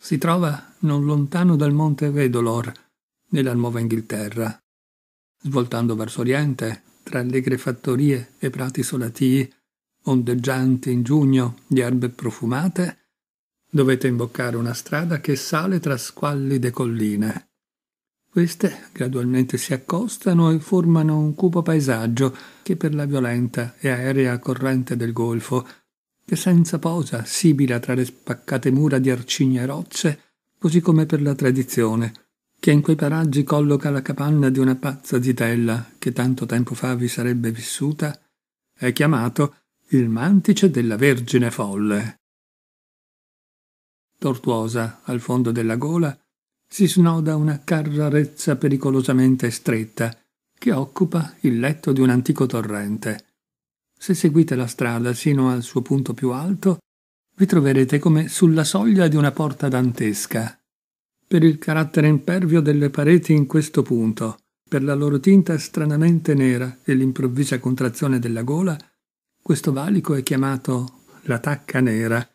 Si trova non lontano dal monte Vedolor, nella Nuova Inghilterra. Svoltando verso oriente, tra allegre fattorie e prati solatii, ondeggianti in giugno di erbe profumate, dovete imboccare una strada che sale tra squallide colline. Queste gradualmente si accostano e formano un cupo paesaggio che per la violenta e aerea corrente del golfo che senza posa sibila tra le spaccate mura di arcigne rocce, così come per la tradizione, che in quei paraggi colloca la capanna di una pazza zitella che tanto tempo fa vi sarebbe vissuta, è chiamato il mantice della Vergine Folle. Tortuosa, al fondo della gola, si snoda una carrarezza pericolosamente stretta che occupa il letto di un antico torrente. Se seguite la strada sino al suo punto più alto, vi troverete come sulla soglia di una porta dantesca. Per il carattere impervio delle pareti in questo punto, per la loro tinta stranamente nera e l'improvvisa contrazione della gola, questo valico è chiamato la tacca nera.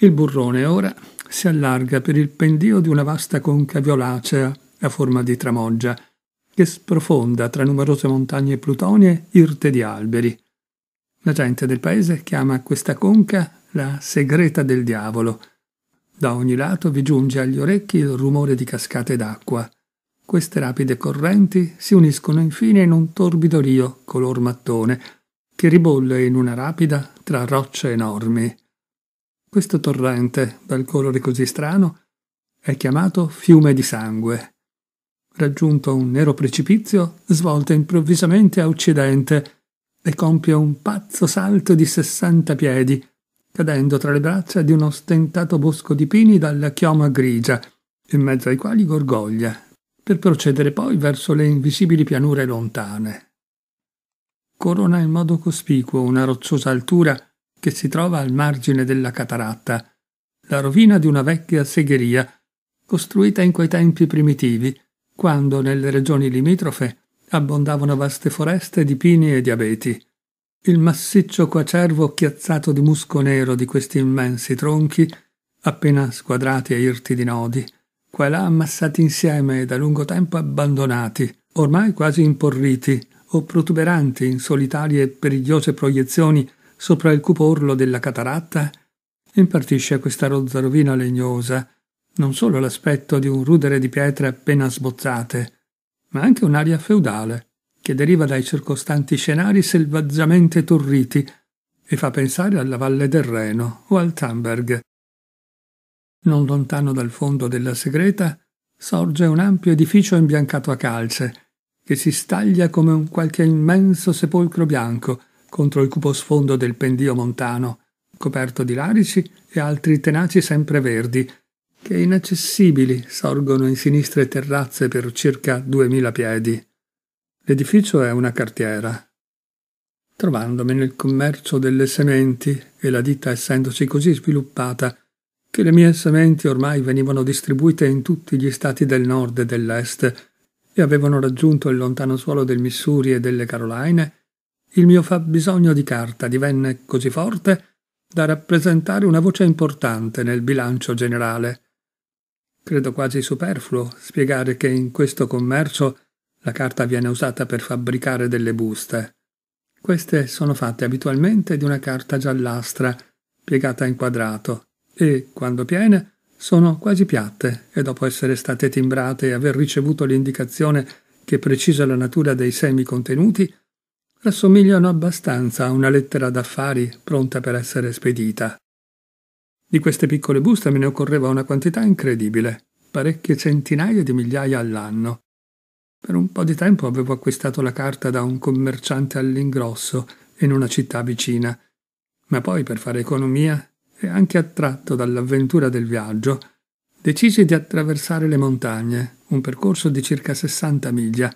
Il burrone ora si allarga per il pendio di una vasta conca violacea a forma di tramoggia, che sprofonda tra numerose montagne plutonie irte di alberi. La gente del paese chiama questa conca la segreta del diavolo. Da ogni lato vi giunge agli orecchi il rumore di cascate d'acqua. Queste rapide correnti si uniscono infine in un torbido rio color mattone, che ribolle in una rapida tra rocce enormi. Questo torrente, dal colore così strano, è chiamato fiume di sangue. Raggiunto un nero precipizio, svolta improvvisamente a occidente, e compie un pazzo salto di sessanta piedi, cadendo tra le braccia di uno stentato bosco di pini dalla chioma grigia, in mezzo ai quali gorgoglia, per procedere poi verso le invisibili pianure lontane. Corona in modo cospicuo una rocciosa altura che si trova al margine della cataratta, la rovina di una vecchia segheria, costruita in quei tempi primitivi, quando nelle regioni limitrofe abbondavano vaste foreste di pini e di abeti. Il massiccio quacervo chiazzato di musco nero di questi immensi tronchi, appena squadrati e irti di nodi, qua e là ammassati insieme e da lungo tempo abbandonati, ormai quasi imporriti o protuberanti in solitarie e perigliose proiezioni sopra il cupo orlo della cataratta, impartisce a questa rozza rovina legnosa non solo l'aspetto di un rudere di pietre appena sbozzate, ma anche un'aria feudale, che deriva dai circostanti scenari selvaggiamente torriti e fa pensare alla Valle del Reno o al Tamberg. Non lontano dal fondo della segreta sorge un ampio edificio imbiancato a calce, che si staglia come un qualche immenso sepolcro bianco contro il cupo sfondo del pendio montano, coperto di larici e altri tenaci sempreverdi, che inaccessibili sorgono in sinistre terrazze per circa 2000 piedi. L'edificio è una cartiera. Trovandomi nel commercio delle sementi e la ditta essendosi così sviluppata che le mie sementi ormai venivano distribuite in tutti gli stati del nord e dell'est e avevano raggiunto il lontano suolo del Missouri e delle Caroline, il mio fabbisogno di carta divenne così forte da rappresentare una voce importante nel bilancio generale Credo quasi superfluo spiegare che in questo commercio la carta viene usata per fabbricare delle buste. Queste sono fatte abitualmente di una carta giallastra, piegata in quadrato, e, quando piene, sono quasi piatte e dopo essere state timbrate e aver ricevuto l'indicazione che precisa la natura dei semi contenuti, rassomigliano abbastanza a una lettera d'affari pronta per essere spedita. Di queste piccole buste me ne occorreva una quantità incredibile parecchie centinaia di migliaia all'anno. Per un po' di tempo avevo acquistato la carta da un commerciante all'ingrosso in una città vicina, ma poi per fare economia e anche attratto dall'avventura del viaggio, decisi di attraversare le montagne, un percorso di circa 60 miglia,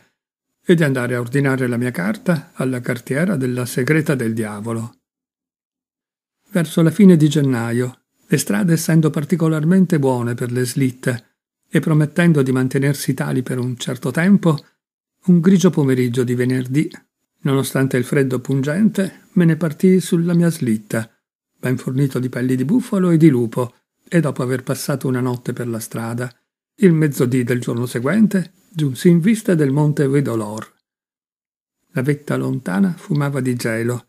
e di andare a ordinare la mia carta alla cartiera della Segreta del Diavolo. Verso la fine di gennaio, le strade essendo particolarmente buone per le slitte, e promettendo di mantenersi tali per un certo tempo, un grigio pomeriggio di venerdì, nonostante il freddo pungente, me ne partii sulla mia slitta, ben fornito di pelli di bufalo e di lupo, e dopo aver passato una notte per la strada, il mezzodì del giorno seguente giunsi in vista del monte Vedolor. La vetta lontana fumava di gelo,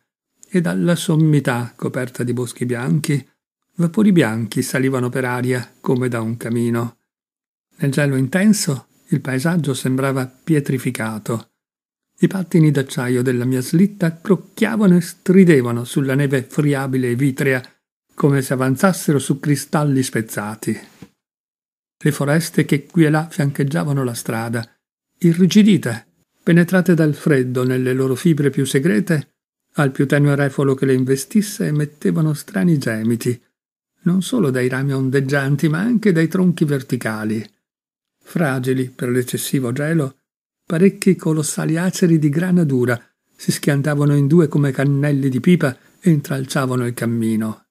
e dalla sommità coperta di boschi bianchi, vapori bianchi salivano per aria come da un camino. Nel gelo intenso il paesaggio sembrava pietrificato. I pattini d'acciaio della mia slitta crocchiavano e stridevano sulla neve friabile e vitrea, come se avanzassero su cristalli spezzati. Le foreste che qui e là fiancheggiavano la strada, irrigidite, penetrate dal freddo nelle loro fibre più segrete, al più tenue refolo che le investisse emettevano strani gemiti, non solo dai rami ondeggianti, ma anche dai tronchi verticali fragili per l'eccessivo gelo, parecchi colossali aceri di grana dura si schiantavano in due come cannelli di pipa e intralciavano il cammino.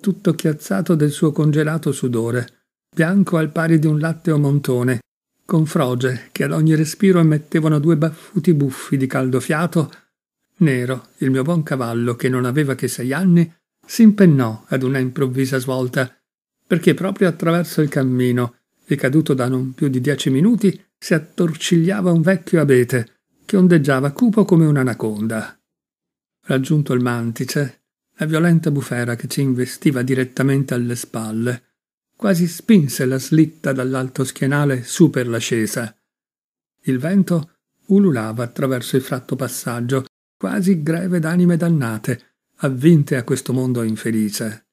Tutto chiazzato del suo congelato sudore, bianco al pari di un latteo montone, con froge che ad ogni respiro emettevano due baffuti buffi di caldo fiato, Nero, il mio buon cavallo, che non aveva che sei anni, si impennò ad una improvvisa svolta, perché proprio attraverso il cammino Decaduto da non più di dieci minuti, si attorcigliava un vecchio abete che ondeggiava cupo come un'anaconda. Raggiunto il mantice, la violenta bufera che ci investiva direttamente alle spalle quasi spinse la slitta dall'alto schienale su per l'ascesa. Il vento ululava attraverso il fratto passaggio, quasi greve d'anime dannate, avvinte a questo mondo infelice.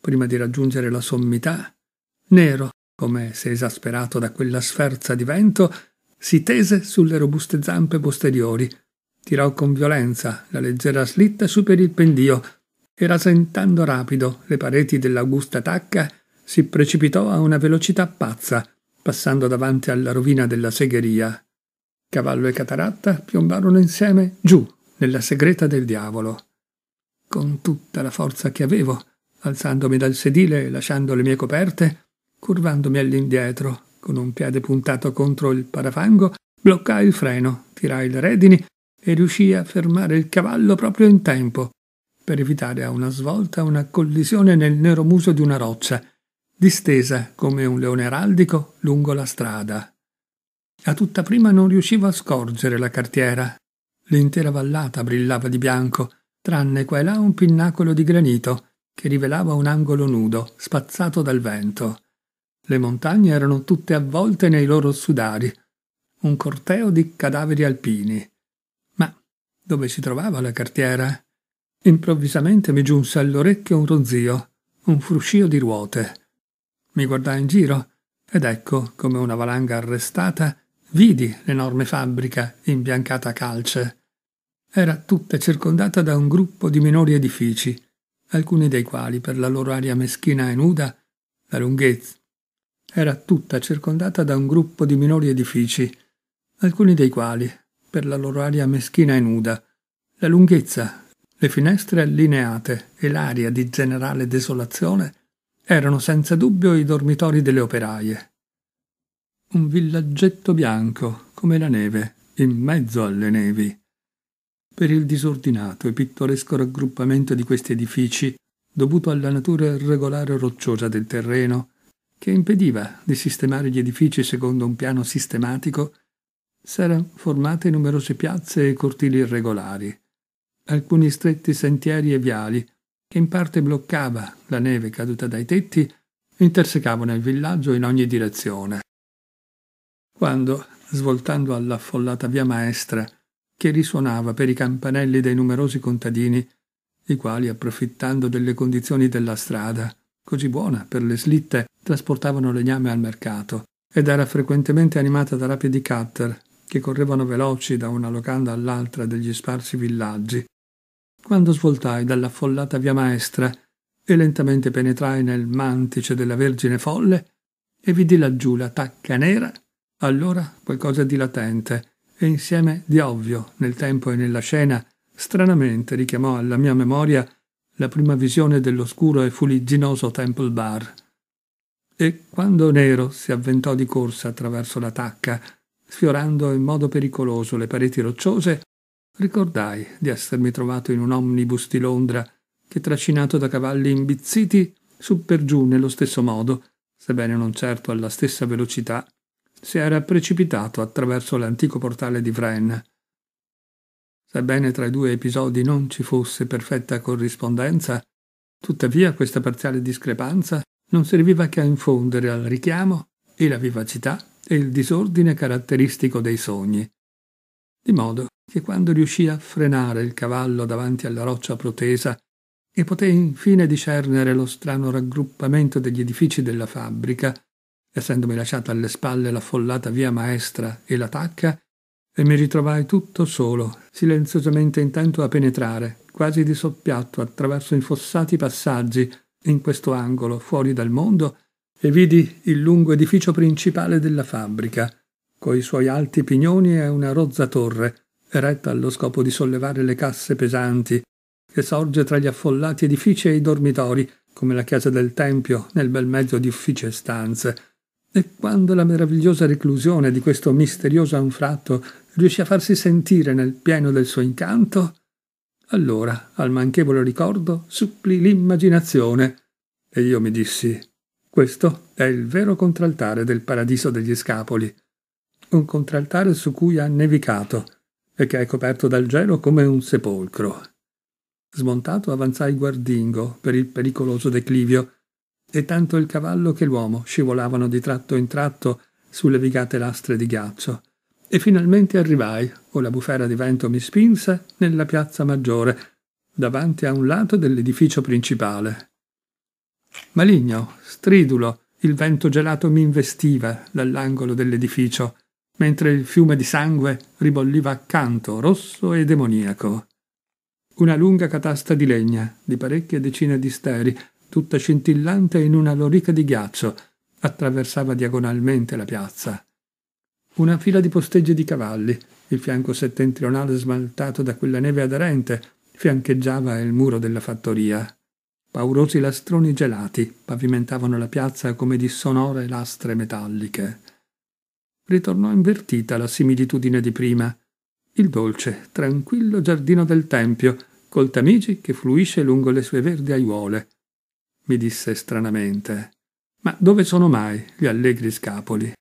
Prima di raggiungere la sommità, Nero come se esasperato da quella sferza di vento, si tese sulle robuste zampe posteriori, tirò con violenza la leggera slitta su per il pendio e rasentando rapido le pareti dell'augusta tacca, si precipitò a una velocità pazza, passando davanti alla rovina della segheria. Cavallo e cataratta piombarono insieme giù, nella segreta del diavolo. Con tutta la forza che avevo, alzandomi dal sedile e lasciando le mie coperte, Curvandomi all'indietro, con un piede puntato contro il parafango, bloccai il freno, tirai le redini e riuscii a fermare il cavallo proprio in tempo, per evitare a una svolta una collisione nel nero muso di una roccia, distesa come un leone araldico lungo la strada. A tutta prima non riuscivo a scorgere la cartiera. L'intera vallata brillava di bianco, tranne qua e là un pinnacolo di granito che rivelava un angolo nudo, spazzato dal vento. Le montagne erano tutte avvolte nei loro sudari, un corteo di cadaveri alpini. Ma dove si trovava la cartiera? Improvvisamente mi giunse all'orecchio un ronzio, un fruscio di ruote. Mi guardai in giro ed ecco, come una valanga arrestata, vidi l'enorme fabbrica imbiancata a calce. Era tutta circondata da un gruppo di minori edifici, alcuni dei quali, per la loro aria meschina e nuda, la lunghezza, era tutta circondata da un gruppo di minori edifici, alcuni dei quali, per la loro aria meschina e nuda, la lunghezza, le finestre allineate e l'aria di generale desolazione erano senza dubbio i dormitori delle operaie. Un villaggetto bianco, come la neve, in mezzo alle nevi. Per il disordinato e pittoresco raggruppamento di questi edifici, dovuto alla natura irregolare e rocciosa del terreno, che impediva di sistemare gli edifici secondo un piano sistematico, s'erano formate numerose piazze e cortili irregolari, alcuni stretti sentieri e viali che in parte bloccava la neve caduta dai tetti intersecavano il villaggio in ogni direzione. Quando, svoltando all'affollata via maestra, che risuonava per i campanelli dei numerosi contadini, i quali, approfittando delle condizioni della strada, così buona per le slitte, trasportavano legname al mercato, ed era frequentemente animata da rapi di cutter, che correvano veloci da una locanda all'altra degli sparsi villaggi. Quando svoltai dall'affollata via maestra e lentamente penetrai nel mantice della Vergine Folle, e vidi laggiù la tacca nera, allora qualcosa di latente e insieme di ovvio nel tempo e nella scena, stranamente richiamò alla mia memoria la prima visione dell'oscuro e fuligginoso Temple Bar. E quando Nero si avventò di corsa attraverso la tacca, sfiorando in modo pericoloso le pareti rocciose, ricordai di essermi trovato in un omnibus di Londra che, trascinato da cavalli imbizziti, su per giù nello stesso modo, sebbene non certo alla stessa velocità, si era precipitato attraverso l'antico portale di Vren Sebbene tra i due episodi non ci fosse perfetta corrispondenza, tuttavia questa parziale discrepanza non serviva che a infondere al richiamo e la vivacità e il disordine caratteristico dei sogni. Di modo che quando riuscì a frenare il cavallo davanti alla roccia protesa e poté infine discernere lo strano raggruppamento degli edifici della fabbrica, essendomi lasciata alle spalle l'affollata via maestra e la tacca, e mi ritrovai tutto solo, silenziosamente intento a penetrare, quasi di soppiatto attraverso infossati passaggi, in questo angolo, fuori dal mondo, e vidi il lungo edificio principale della fabbrica, coi suoi alti pignoni e una rozza torre, eretta allo scopo di sollevare le casse pesanti, che sorge tra gli affollati edifici e i dormitori, come la chiesa del Tempio, nel bel mezzo di uffici e stanze. E quando la meravigliosa reclusione di questo misterioso anfratto riuscì a farsi sentire nel pieno del suo incanto, allora al manchevole ricordo supplì l'immaginazione e io mi dissi questo è il vero contraltare del paradiso degli scapoli, un contraltare su cui ha nevicato e che è coperto dal gelo come un sepolcro. Smontato avanzai guardingo per il pericoloso declivio e tanto il cavallo che l'uomo scivolavano di tratto in tratto sulle vigate lastre di ghiaccio e finalmente arrivai, o la bufera di vento mi spinse, nella piazza maggiore, davanti a un lato dell'edificio principale. Maligno, stridulo, il vento gelato mi investiva dall'angolo dell'edificio, mentre il fiume di sangue ribolliva accanto, rosso e demoniaco. Una lunga catasta di legna, di parecchie decine di steri, tutta scintillante in una lorica di ghiaccio, attraversava diagonalmente la piazza una fila di posteggi di cavalli, il fianco settentrionale smaltato da quella neve aderente fiancheggiava il muro della fattoria. Paurosi lastroni gelati pavimentavano la piazza come di sonore lastre metalliche. Ritornò invertita la similitudine di prima. Il dolce, tranquillo giardino del Tempio, col Tamigi che fluisce lungo le sue verdi aiuole. Mi disse stranamente: Ma dove sono mai gli allegri scapoli?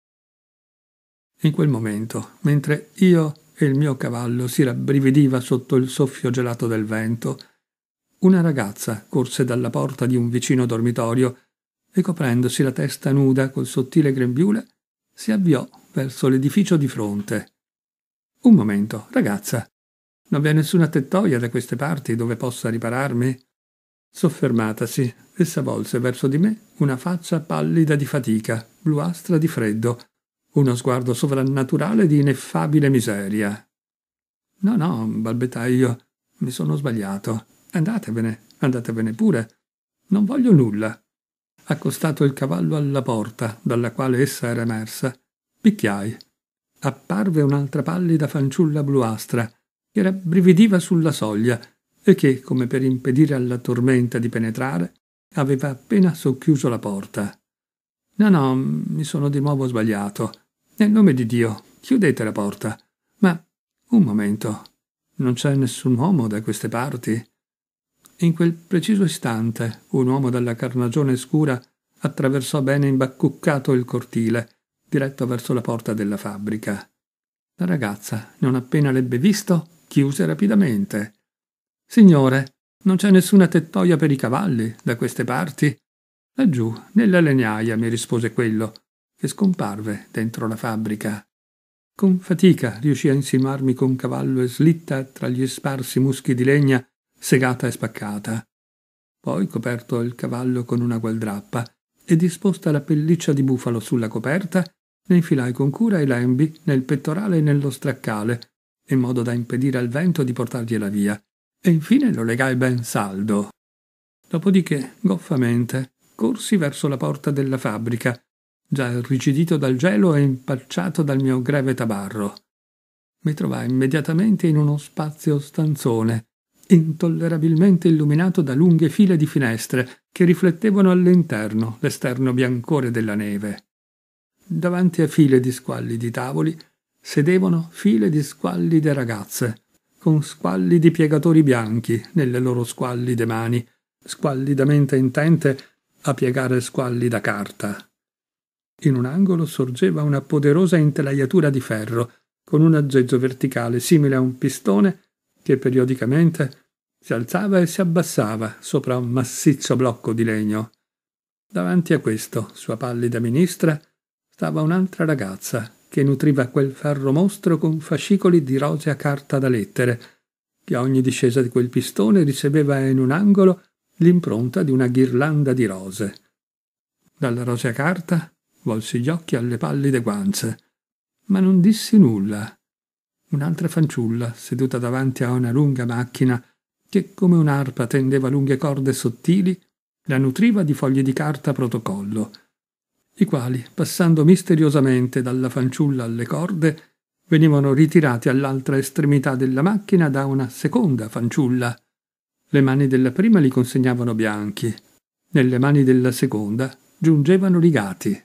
in quel momento, mentre io e il mio cavallo si rabbrividiva sotto il soffio gelato del vento, una ragazza corse dalla porta di un vicino dormitorio e coprendosi la testa nuda col sottile grembiule, si avviò verso l'edificio di fronte. Un momento, ragazza. Non vi è nessuna tettoia da queste parti dove possa ripararmi? Soffermatasi, essa volse verso di me una faccia pallida di fatica, bluastra di freddo, uno sguardo sovrannaturale di ineffabile miseria. No, no, balbettai io, mi sono sbagliato. Andatevene, andatevene pure. Non voglio nulla. Accostato il cavallo alla porta dalla quale essa era emersa, picchiai. Apparve un'altra pallida fanciulla bluastra, che rabbrividiva sulla soglia e che, come per impedire alla tormenta di penetrare, aveva appena socchiuso la porta. No, no, mi sono di nuovo sbagliato. Nel nome di Dio, chiudete la porta. Ma un momento, non c'è nessun uomo da queste parti? In quel preciso istante un uomo dalla carnagione scura attraversò bene imbaccuccato il cortile, diretto verso la porta della fabbrica. La ragazza, non appena l'ebbe visto, chiuse rapidamente. Signore, non c'è nessuna tettoia per i cavalli da queste parti? Laggiù, nella legnaia, mi rispose quello e scomparve dentro la fabbrica. Con fatica riuscì a insinuarmi con cavallo e slitta tra gli sparsi muschi di legna segata e spaccata. Poi coperto il cavallo con una gualdrappa e disposta la pelliccia di bufalo sulla coperta, ne infilai con cura i lembi nel pettorale e nello straccale, in modo da impedire al vento di portargliela via, e infine lo legai ben saldo. Dopodiché, goffamente, corsi verso la porta della fabbrica già irrigidito dal gelo e impacciato dal mio greve tabarro. Mi trovai immediatamente in uno spazio stanzone, intollerabilmente illuminato da lunghe file di finestre che riflettevano all'interno l'esterno biancore della neve. Davanti a file di squallidi tavoli sedevano file di squallide ragazze, con squallidi piegatori bianchi nelle loro squallide mani, squallidamente intente a piegare squallida carta. In un angolo sorgeva una poderosa intelaiatura di ferro, con un aggeggio verticale simile a un pistone che periodicamente si alzava e si abbassava sopra un massiccio blocco di legno. Davanti a questo, sua pallida ministra, stava un'altra ragazza che nutriva quel ferro mostro con fascicoli di rosea carta da lettere, che a ogni discesa di quel pistone riceveva in un angolo l'impronta di una ghirlanda di rose. Dalla rosea carta volsi gli occhi alle pallide guance, ma non dissi nulla. Un'altra fanciulla, seduta davanti a una lunga macchina, che come un'arpa tendeva lunghe corde sottili, la nutriva di fogli di carta protocollo, i quali, passando misteriosamente dalla fanciulla alle corde, venivano ritirati all'altra estremità della macchina da una seconda fanciulla. Le mani della prima li consegnavano bianchi, nelle mani della seconda giungevano rigati.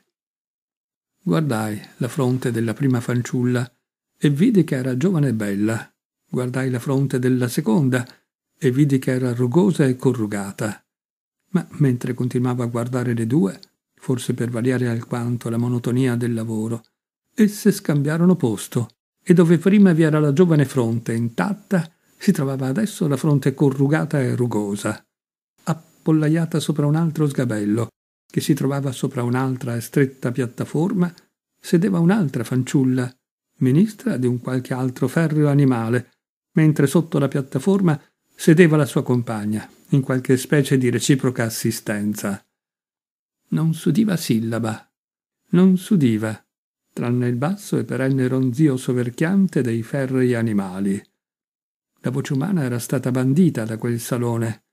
Guardai la fronte della prima fanciulla e vidi che era giovane e bella. Guardai la fronte della seconda e vidi che era rugosa e corrugata. Ma mentre continuavo a guardare le due, forse per variare alquanto la monotonia del lavoro, esse scambiarono posto e dove prima vi era la giovane fronte intatta, si trovava adesso la fronte corrugata e rugosa, appollaiata sopra un altro sgabello, che si trovava sopra un'altra stretta piattaforma, sedeva un'altra fanciulla, ministra di un qualche altro ferreo animale, mentre sotto la piattaforma sedeva la sua compagna, in qualche specie di reciproca assistenza. Non s'udiva sillaba, non s'udiva, tranne il basso e perenne ronzio soverchiante dei ferrei animali. La voce umana era stata bandita da quel salone.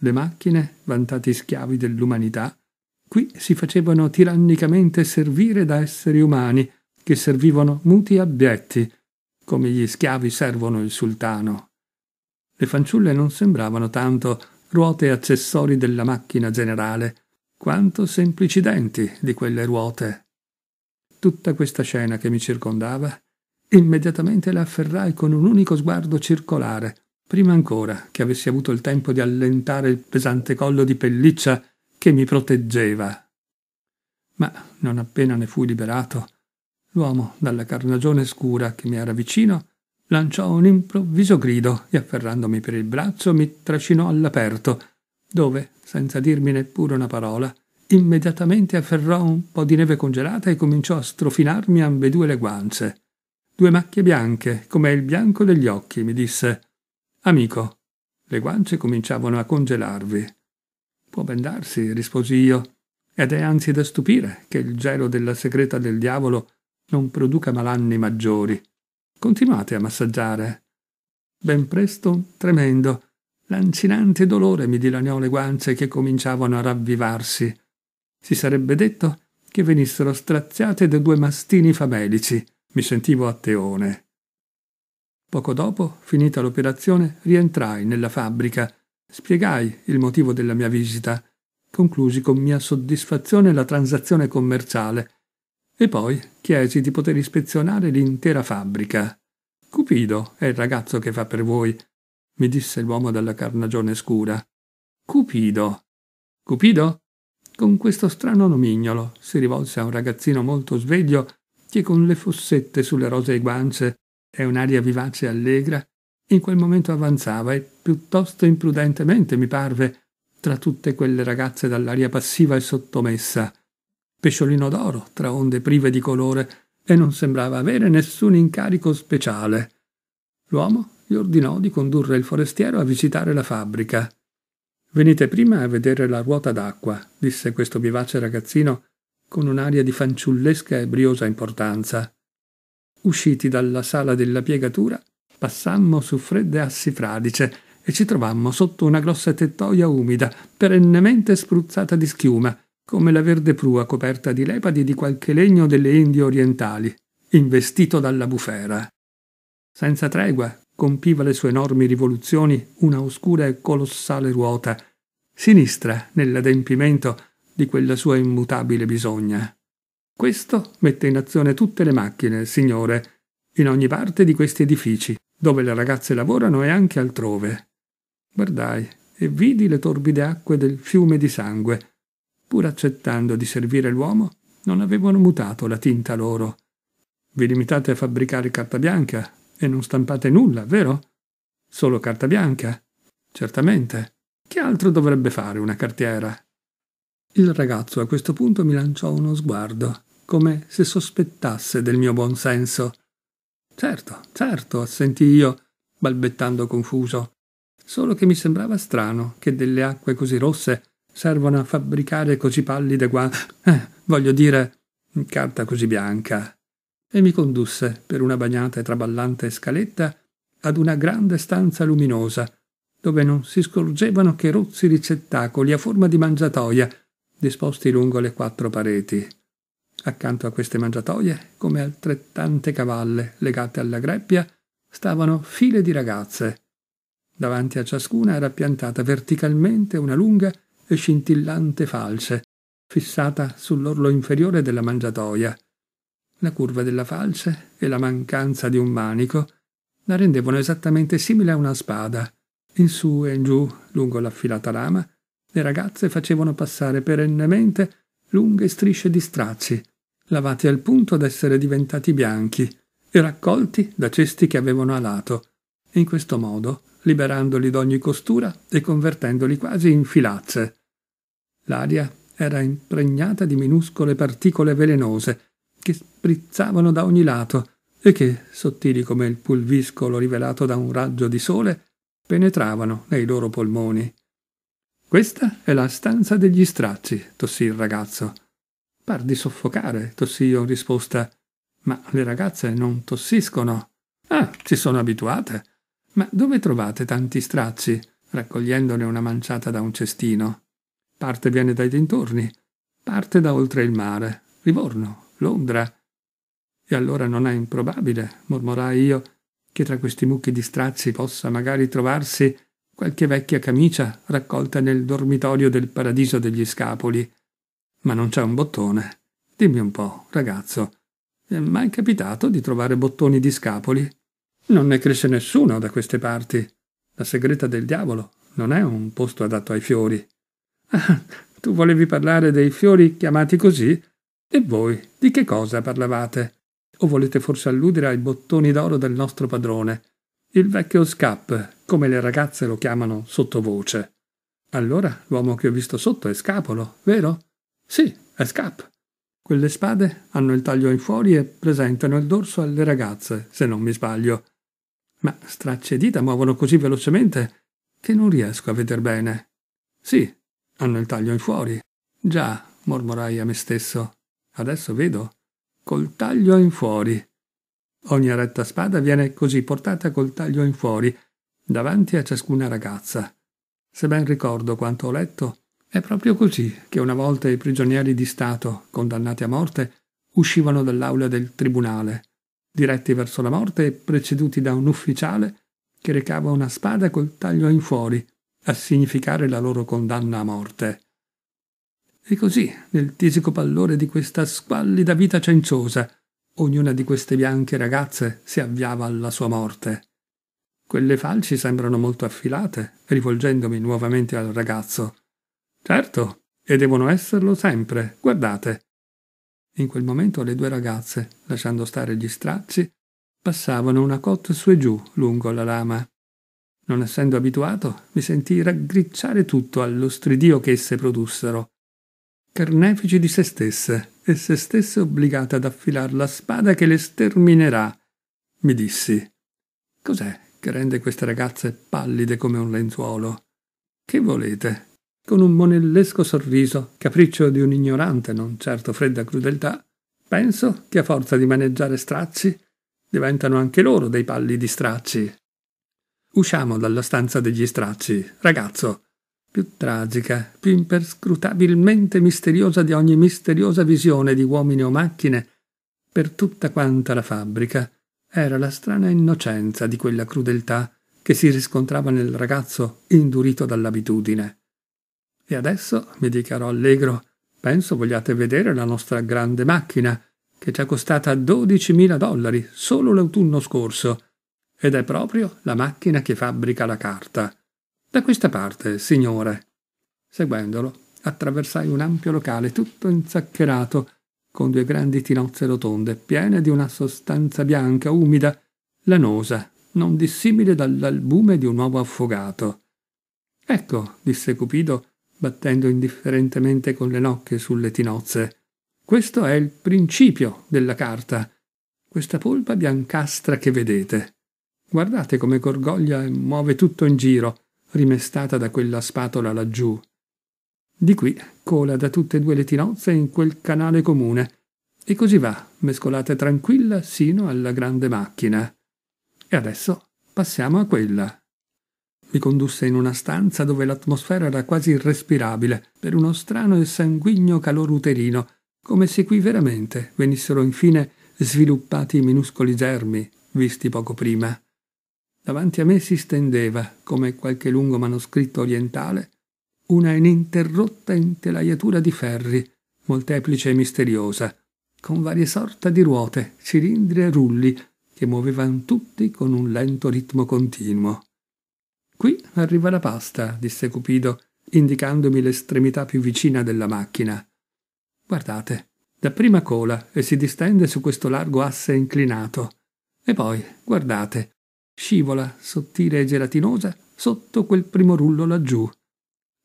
Le macchine, vantati schiavi dell'umanità, Qui si facevano tirannicamente servire da esseri umani, che servivano muti e abietti, come gli schiavi servono il sultano. Le fanciulle non sembravano tanto ruote e accessori della macchina generale, quanto semplici denti di quelle ruote. Tutta questa scena che mi circondava, immediatamente la afferrai con un unico sguardo circolare, prima ancora che avessi avuto il tempo di allentare il pesante collo di pelliccia che mi proteggeva. Ma non appena ne fui liberato, l'uomo, dalla carnagione scura che mi era vicino, lanciò un improvviso grido e afferrandomi per il braccio mi trascinò all'aperto, dove, senza dirmi neppure una parola, immediatamente afferrò un po' di neve congelata e cominciò a strofinarmi ambedue le guance. Due macchie bianche, come il bianco degli occhi, mi disse. Amico, le guance cominciavano a congelarvi. Può ben darsi, risposi io, ed è anzi da stupire che il gelo della segreta del diavolo non produca malanni maggiori. Continuate a massaggiare. Ben presto, un tremendo, lancinante dolore mi dilaniò le guance che cominciavano a ravvivarsi. Si sarebbe detto che venissero straziate da due mastini famelici. Mi sentivo a teone. Poco dopo, finita l'operazione, rientrai nella fabbrica Spiegai il motivo della mia visita, conclusi con mia soddisfazione la transazione commerciale e poi chiesi di poter ispezionare l'intera fabbrica. Cupido è il ragazzo che fa per voi, mi disse l'uomo dalla carnagione scura. Cupido. Cupido? Con questo strano nomignolo si rivolse a un ragazzino molto sveglio che con le fossette sulle rosee guance e un'aria vivace e allegra in quel momento avanzava e piuttosto imprudentemente, mi parve, tra tutte quelle ragazze dall'aria passiva e sottomessa. Pesciolino d'oro, tra onde prive di colore, e non sembrava avere nessun incarico speciale. L'uomo gli ordinò di condurre il forestiero a visitare la fabbrica. Venite prima a vedere la ruota d'acqua, disse questo vivace ragazzino con un'aria di fanciullesca e briosa importanza. Usciti dalla sala della piegatura, passammo su fredde assi fradice e ci trovammo sotto una grossa tettoia umida, perennemente spruzzata di schiuma, come la verde prua coperta di lepadi di qualche legno delle Indie orientali, investito dalla bufera. Senza tregua compiva le sue enormi rivoluzioni una oscura e colossale ruota, sinistra nell'adempimento di quella sua immutabile bisogna. Questo mette in azione tutte le macchine, signore, in ogni parte di questi edifici, dove le ragazze lavorano e anche altrove guardai e vidi le torbide acque del fiume di sangue. Pur accettando di servire l'uomo, non avevano mutato la tinta loro. Vi limitate a fabbricare carta bianca e non stampate nulla, vero? Solo carta bianca? Certamente. Che altro dovrebbe fare una cartiera? Il ragazzo a questo punto mi lanciò uno sguardo, come se sospettasse del mio buon senso. Certo, certo, assentì io, balbettando confuso solo che mi sembrava strano che delle acque così rosse servono a fabbricare così pallide guance, eh, voglio dire, carta così bianca. E mi condusse per una bagnata e traballante scaletta ad una grande stanza luminosa, dove non si scorgevano che rozzi ricettacoli a forma di mangiatoia, disposti lungo le quattro pareti. Accanto a queste mangiatoie, come altrettante cavalle legate alla greppia, stavano file di ragazze, Davanti a ciascuna era piantata verticalmente una lunga e scintillante falce, fissata sull'orlo inferiore della mangiatoia. La curva della falce e la mancanza di un manico la rendevano esattamente simile a una spada. In su e in giù, lungo l'affilata lama, le ragazze facevano passare perennemente lunghe strisce di strazzi, lavati al punto d'essere diventati bianchi e raccolti da cesti che avevano alato. In questo modo liberandoli d'ogni costura e convertendoli quasi in filazze. L'aria era impregnata di minuscole particole velenose che sprizzavano da ogni lato e che, sottili come il pulviscolo rivelato da un raggio di sole, penetravano nei loro polmoni. Questa è la stanza degli stracci, tossì il ragazzo. Par di soffocare, tossì io in risposta. Ma le ragazze non tossiscono. Ah, ci sono abituate. Ma dove trovate tanti stracci? raccogliendone una manciata da un cestino. Parte viene dai dintorni, parte da oltre il mare, Livorno, Londra. E allora non è improbabile, mormorai io, che tra questi mucchi di stracci possa magari trovarsi qualche vecchia camicia raccolta nel dormitorio del paradiso degli scapoli. Ma non c'è un bottone. Dimmi un po', ragazzo, eh, è mai capitato di trovare bottoni di scapoli? Non ne cresce nessuno da queste parti. La segreta del diavolo non è un posto adatto ai fiori. Ah, tu volevi parlare dei fiori chiamati così? E voi di che cosa parlavate? O volete forse alludere ai bottoni d'oro del nostro padrone? Il vecchio Scap, come le ragazze lo chiamano sottovoce. Allora l'uomo che ho visto sotto è Scapolo, vero? Sì, è Scap. Quelle spade hanno il taglio in fuori e presentano il dorso alle ragazze, se non mi sbaglio ma stracce e dita muovono così velocemente che non riesco a veder bene. Sì, hanno il taglio in fuori. Già, mormorai a me stesso. Adesso vedo. Col taglio in fuori. Ogni retta spada viene così portata col taglio in fuori, davanti a ciascuna ragazza. Se ben ricordo quanto ho letto, è proprio così che una volta i prigionieri di Stato, condannati a morte, uscivano dall'aula del tribunale diretti verso la morte e preceduti da un ufficiale che recava una spada col taglio in fuori a significare la loro condanna a morte. E così, nel tisico pallore di questa squallida vita cenciosa, ognuna di queste bianche ragazze si avviava alla sua morte. Quelle falci sembrano molto affilate, rivolgendomi nuovamente al ragazzo. Certo, e devono esserlo sempre, guardate. In quel momento le due ragazze, lasciando stare gli stracci, passavano una cotta su e giù lungo la lama. Non essendo abituato, mi sentii raggricciare tutto allo stridio che esse produssero. Carnefici di se stesse, e se stesse obbligate ad affilar la spada che le sterminerà, mi dissi. Cos'è che rende queste ragazze pallide come un lenzuolo? Che volete? con un monellesco sorriso, capriccio di un ignorante, non certo fredda crudeltà, penso che a forza di maneggiare stracci diventano anche loro dei palli di stracci. Usciamo dalla stanza degli stracci, ragazzo, più tragica, più imperscrutabilmente misteriosa di ogni misteriosa visione di uomini o macchine, per tutta quanta la fabbrica, era la strana innocenza di quella crudeltà che si riscontrava nel ragazzo indurito dall'abitudine. E adesso mi dichiarò allegro. Penso vogliate vedere la nostra grande macchina, che ci è costata 12.000 dollari solo l'autunno scorso. Ed è proprio la macchina che fabbrica la carta. Da questa parte, signore. Seguendolo, attraversai un ampio locale tutto inzaccherato, con due grandi tinozze rotonde, piene di una sostanza bianca, umida, lanosa, non dissimile dall'albume di un uovo affogato. Ecco, disse Cupido, battendo indifferentemente con le nocche sulle tinozze. Questo è il principio della carta, questa polpa biancastra che vedete. Guardate come gorgoglia e muove tutto in giro, rimestata da quella spatola laggiù. Di qui cola da tutte e due le tinozze in quel canale comune, e così va, mescolata tranquilla sino alla grande macchina. E adesso passiamo a quella. Mi condusse in una stanza dove l'atmosfera era quasi irrespirabile per uno strano e sanguigno calore uterino, come se qui veramente venissero infine sviluppati i minuscoli germi visti poco prima. Davanti a me si stendeva, come qualche lungo manoscritto orientale, una ininterrotta intelaiatura di ferri, molteplice e misteriosa, con varie sorta di ruote, cilindri e rulli, che muovevan tutti con un lento ritmo continuo. Qui arriva la pasta, disse Cupido, indicandomi l'estremità più vicina della macchina. Guardate, da prima cola e si distende su questo largo asse inclinato. E poi, guardate, scivola, sottile e gelatinosa, sotto quel primo rullo laggiù.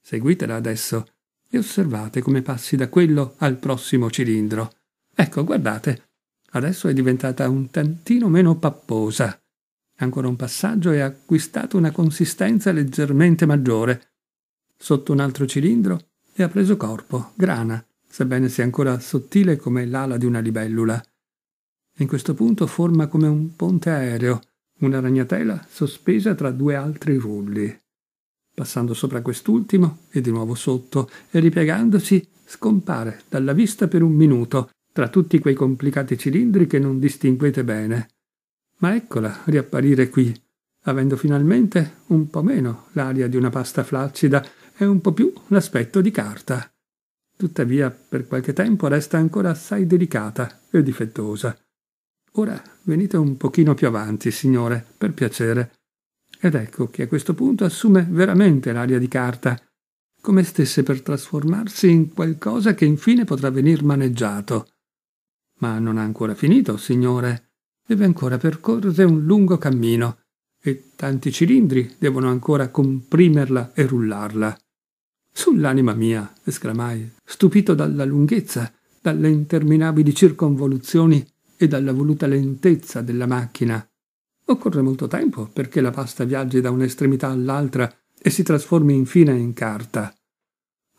Seguitela adesso e osservate come passi da quello al prossimo cilindro. Ecco, guardate, adesso è diventata un tantino meno papposa. Ancora un passaggio e ha acquistato una consistenza leggermente maggiore. Sotto un altro cilindro e ha preso corpo, grana, sebbene sia ancora sottile come l'ala di una libellula. In questo punto forma come un ponte aereo, una ragnatela sospesa tra due altri rulli. Passando sopra quest'ultimo e di nuovo sotto, e ripiegandosi, scompare dalla vista per un minuto tra tutti quei complicati cilindri che non distinguete bene ma eccola riapparire qui, avendo finalmente un po' meno l'aria di una pasta flaccida e un po' più l'aspetto di carta. Tuttavia, per qualche tempo resta ancora assai delicata e difettosa. Ora venite un pochino più avanti, signore, per piacere. Ed ecco che a questo punto assume veramente l'aria di carta, come stesse per trasformarsi in qualcosa che infine potrà venir maneggiato. Ma non ha ancora finito, signore deve ancora percorrere un lungo cammino e tanti cilindri devono ancora comprimerla e rullarla. Sull'anima mia, esclamai, stupito dalla lunghezza, dalle interminabili circonvoluzioni e dalla voluta lentezza della macchina. Occorre molto tempo perché la pasta viaggi da un'estremità all'altra e si trasformi infine in carta.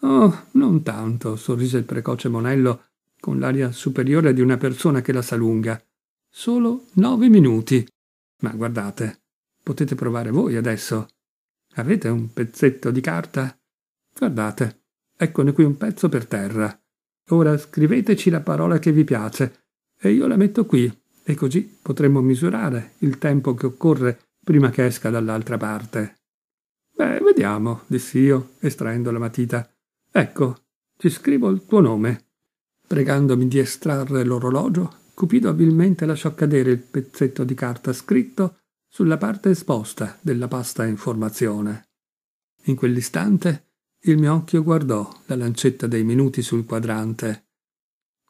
Oh, non tanto, sorrise il precoce Monello con l'aria superiore di una persona che la sa lunga. Solo nove minuti. Ma guardate, potete provare voi adesso. Avete un pezzetto di carta? Guardate, eccone qui un pezzo per terra. Ora scriveteci la parola che vi piace e io la metto qui e così potremo misurare il tempo che occorre prima che esca dall'altra parte. Beh, vediamo, dissi io, estraendo la matita. Ecco, ci scrivo il tuo nome. Pregandomi di estrarre l'orologio, Cupido abilmente lasciò cadere il pezzetto di carta scritto sulla parte esposta della pasta in formazione. In quell'istante il mio occhio guardò la lancetta dei minuti sul quadrante.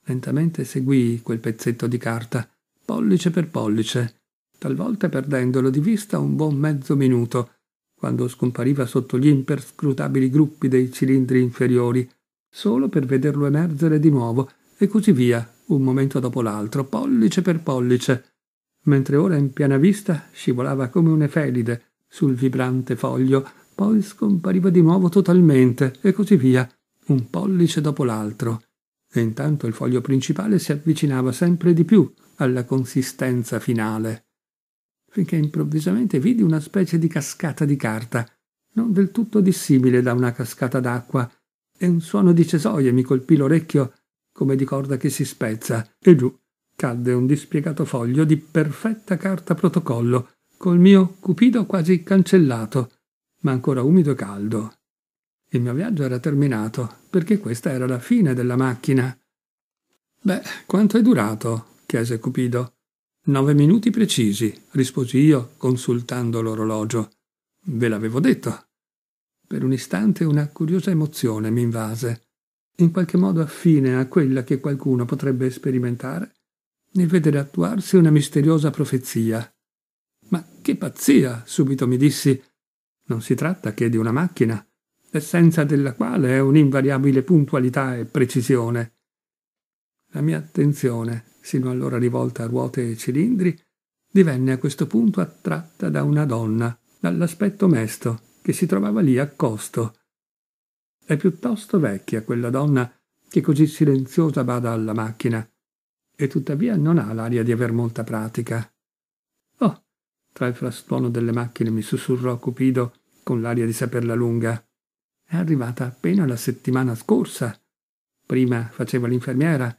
Lentamente seguii quel pezzetto di carta, pollice per pollice, talvolta perdendolo di vista un buon mezzo minuto, quando scompariva sotto gli imperscrutabili gruppi dei cilindri inferiori, solo per vederlo emergere di nuovo, e così via, un momento dopo l'altro, pollice per pollice, mentre ora in piena vista scivolava come un'efelide sul vibrante foglio, poi scompariva di nuovo totalmente, e così via, un pollice dopo l'altro. E intanto il foglio principale si avvicinava sempre di più alla consistenza finale, finché improvvisamente vidi una specie di cascata di carta, non del tutto dissimile da una cascata d'acqua, e un suono di cesoie mi colpì l'orecchio come di corda che si spezza, e giù cadde un dispiegato foglio di perfetta carta protocollo, col mio cupido quasi cancellato, ma ancora umido e caldo. Il mio viaggio era terminato, perché questa era la fine della macchina. Beh, quanto è durato? chiese Cupido. Nove minuti precisi, risposi io, consultando l'orologio. Ve l'avevo detto. Per un istante una curiosa emozione mi invase in qualche modo affine a quella che qualcuno potrebbe sperimentare nel vedere attuarsi una misteriosa profezia. Ma che pazzia! subito mi dissi. Non si tratta che di una macchina, l'essenza della quale è un'invariabile puntualità e precisione. La mia attenzione, sino allora rivolta a ruote e cilindri, divenne a questo punto attratta da una donna, dall'aspetto mesto, che si trovava lì accosto, è piuttosto vecchia quella donna che così silenziosa bada alla macchina, e tuttavia non ha l'aria di aver molta pratica. Oh, tra il frastuono delle macchine mi sussurrò Cupido con l'aria di saperla lunga. È arrivata appena la settimana scorsa. Prima faceva l'infermiera,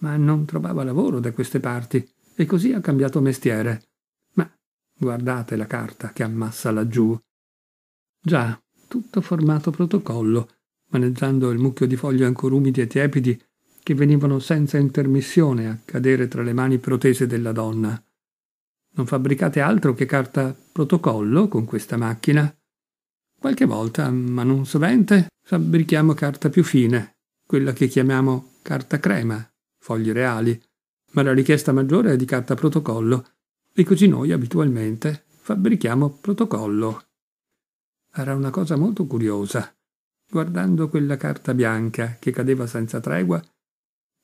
ma non trovava lavoro da queste parti e così ha cambiato mestiere. Ma guardate la carta che ammassa laggiù. Già, tutto formato protocollo, maneggiando il mucchio di foglie ancora umidi e tiepidi che venivano senza intermissione a cadere tra le mani protese della donna. Non fabbricate altro che carta protocollo con questa macchina? Qualche volta, ma non sovente, fabbrichiamo carta più fine, quella che chiamiamo carta crema, fogli reali, ma la richiesta maggiore è di carta protocollo, e così noi abitualmente fabbrichiamo protocollo. Era una cosa molto curiosa. Guardando quella carta bianca che cadeva senza tregua,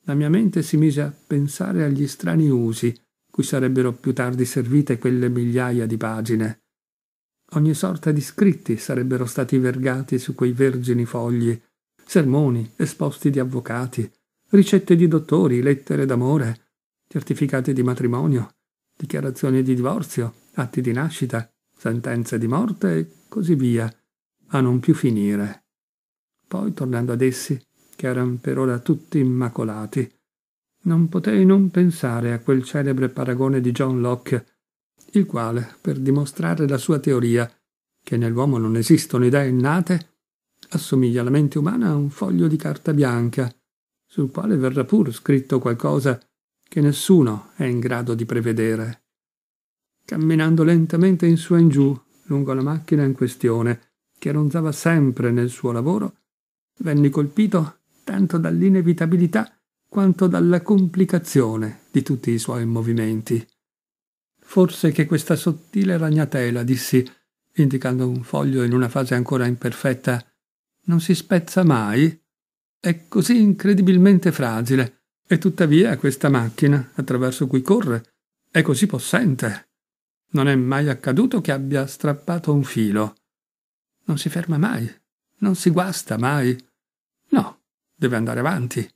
la mia mente si mise a pensare agli strani usi cui sarebbero più tardi servite quelle migliaia di pagine. Ogni sorta di scritti sarebbero stati vergati su quei vergini fogli, sermoni, esposti di avvocati, ricette di dottori, lettere d'amore, certificati di matrimonio, dichiarazioni di divorzio, atti di nascita, sentenze di morte e così via, a non più finire. Poi, tornando ad essi, che erano per ora tutti immacolati, non potei non pensare a quel celebre paragone di John Locke, il quale, per dimostrare la sua teoria, che nell'uomo non esistono idee innate, assomiglia alla mente umana a un foglio di carta bianca, sul quale verrà pur scritto qualcosa che nessuno è in grado di prevedere. Camminando lentamente in su e in giù, lungo la macchina in questione, che ronzava sempre nel suo lavoro, Venni colpito tanto dall'inevitabilità quanto dalla complicazione di tutti i suoi movimenti. Forse che questa sottile ragnatela, dissi, indicando un foglio in una fase ancora imperfetta, non si spezza mai? È così incredibilmente fragile, e tuttavia questa macchina, attraverso cui corre, è così possente. Non è mai accaduto che abbia strappato un filo. Non si ferma mai, non si guasta mai. No, deve andare avanti.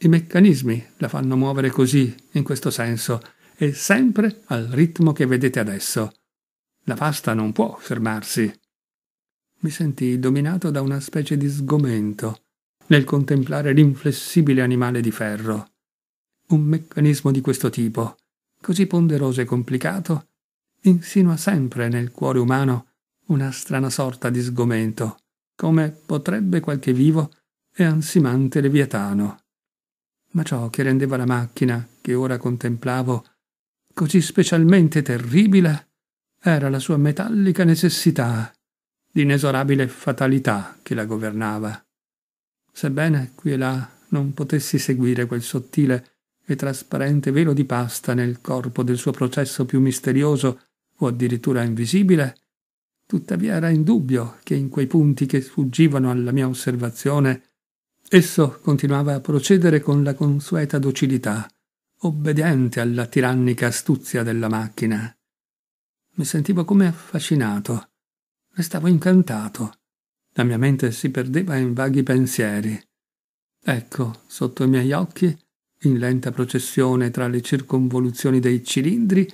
I meccanismi la fanno muovere così, in questo senso, e sempre al ritmo che vedete adesso. La pasta non può fermarsi. Mi sentii dominato da una specie di sgomento nel contemplare l'inflessibile animale di ferro. Un meccanismo di questo tipo, così ponderoso e complicato, insinua sempre nel cuore umano una strana sorta di sgomento come potrebbe qualche vivo e ansimante leviatano. Ma ciò che rendeva la macchina che ora contemplavo così specialmente terribile era la sua metallica necessità, l'inesorabile fatalità che la governava. Sebbene qui e là non potessi seguire quel sottile e trasparente velo di pasta nel corpo del suo processo più misterioso o addirittura invisibile, Tuttavia era indubbio che in quei punti che sfuggivano alla mia osservazione, esso continuava a procedere con la consueta docilità, obbediente alla tirannica astuzia della macchina. Mi sentivo come affascinato, restavo incantato. La mia mente si perdeva in vaghi pensieri. Ecco, sotto i miei occhi, in lenta processione tra le circonvoluzioni dei cilindri,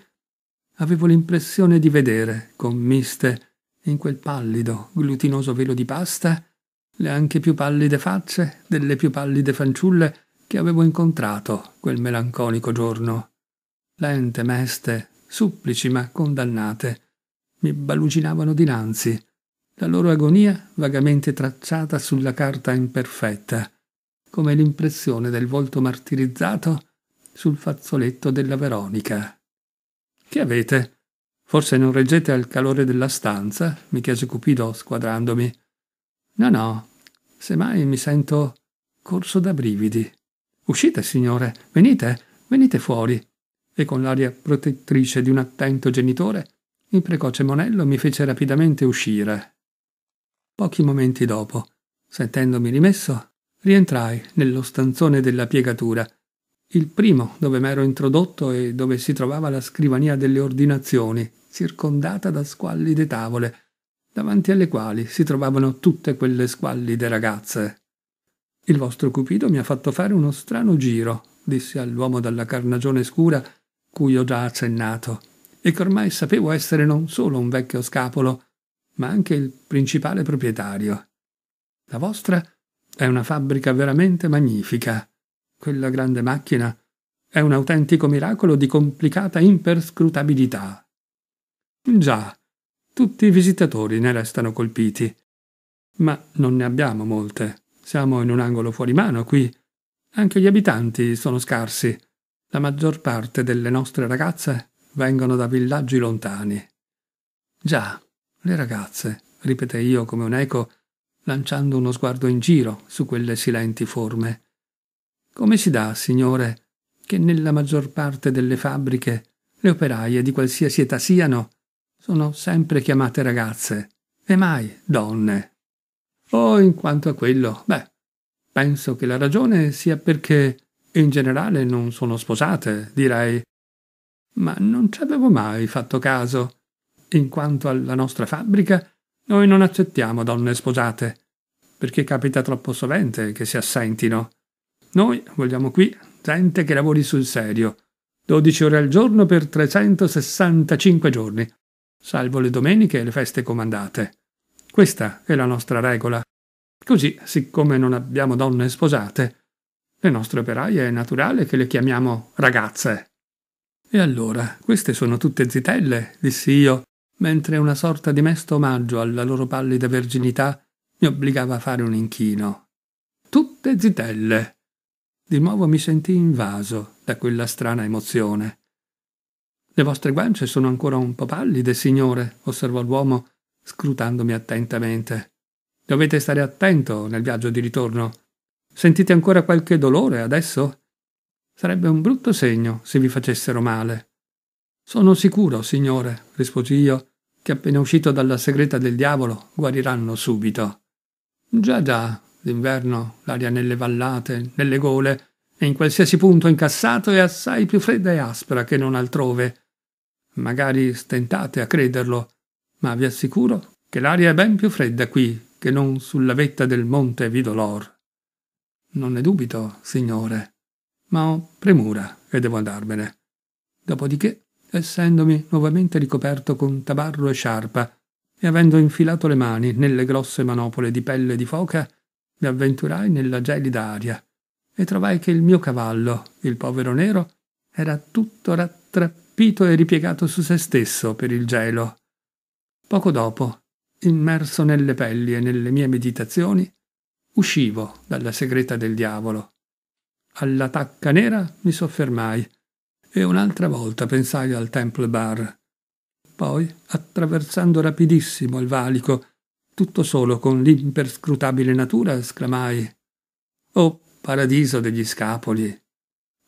avevo l'impressione di vedere, commiste, in quel pallido, glutinoso velo di pasta, le anche più pallide facce delle più pallide fanciulle che avevo incontrato quel melanconico giorno. Lente, meste, supplici ma condannate, mi baluginavano dinanzi, la loro agonia vagamente tracciata sulla carta imperfetta, come l'impressione del volto martirizzato sul fazzoletto della Veronica. Che avete? Forse non reggete al calore della stanza? mi chiese Cupido, squadrandomi. No, no, semmai mi sento corso da brividi. Uscite, signore, venite, venite fuori. E con l'aria protettrice di un attento genitore, il precoce monello mi fece rapidamente uscire. Pochi momenti dopo, sentendomi rimesso, rientrai nello stanzone della piegatura, il primo dove m'ero introdotto e dove si trovava la scrivania delle ordinazioni, circondata da squallide tavole, davanti alle quali si trovavano tutte quelle squallide ragazze. Il vostro cupido mi ha fatto fare uno strano giro, disse all'uomo dalla carnagione scura, cui ho già accennato, e che ormai sapevo essere non solo un vecchio scapolo, ma anche il principale proprietario. La vostra è una fabbrica veramente magnifica. Quella grande macchina è un autentico miracolo di complicata imperscrutabilità. Già, tutti i visitatori ne restano colpiti. Ma non ne abbiamo molte. Siamo in un angolo fuori mano qui. Anche gli abitanti sono scarsi. La maggior parte delle nostre ragazze vengono da villaggi lontani. Già, le ragazze, ripetei io come un eco, lanciando uno sguardo in giro su quelle silenti forme. Come si dà, signore, che nella maggior parte delle fabbriche le operaie di qualsiasi età siano sono sempre chiamate ragazze e mai donne. O in quanto a quello, beh, penso che la ragione sia perché in generale non sono sposate, direi. Ma non ci avevo mai fatto caso. In quanto alla nostra fabbrica, noi non accettiamo donne sposate, perché capita troppo sovente che si assentino. Noi vogliamo qui gente che lavori sul serio, 12 ore al giorno per 365 giorni, salvo le domeniche e le feste comandate. Questa è la nostra regola. Così, siccome non abbiamo donne sposate, le nostre operaie è naturale che le chiamiamo ragazze. E allora, queste sono tutte zitelle, dissi io, mentre una sorta di mesto omaggio alla loro pallida verginità mi obbligava a fare un inchino. Tutte zitelle. Di nuovo mi sentii invaso da quella strana emozione. Le vostre guance sono ancora un po' pallide, signore, osservò l'uomo, scrutandomi attentamente. Dovete stare attento nel viaggio di ritorno. Sentite ancora qualche dolore adesso? Sarebbe un brutto segno se vi facessero male. Sono sicuro, signore, risposi io, che appena uscito dalla segreta del diavolo guariranno subito. Già già, d'inverno l'aria nelle vallate, nelle gole, e in qualsiasi punto incassato è assai più fredda e aspra che non altrove, Magari stentate a crederlo, ma vi assicuro che l'aria è ben più fredda qui che non sulla vetta del monte Vidolor. Non ne dubito, signore, ma ho premura e devo andarmene. Dopodiché, essendomi nuovamente ricoperto con tabarro e sciarpa, e avendo infilato le mani nelle grosse manopole di pelle di foca, mi avventurai nella gelida aria e trovai che il mio cavallo, il povero nero, era tutto rattato trappito e ripiegato su se stesso per il gelo. Poco dopo, immerso nelle pelli e nelle mie meditazioni, uscivo dalla segreta del diavolo. Alla tacca nera mi soffermai e un'altra volta pensai al Temple Bar. Poi, attraversando rapidissimo il valico, tutto solo con l'imperscrutabile natura, esclamai: Oh, paradiso degli scapoli!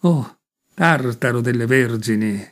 Oh, Tartaro delle Vergini,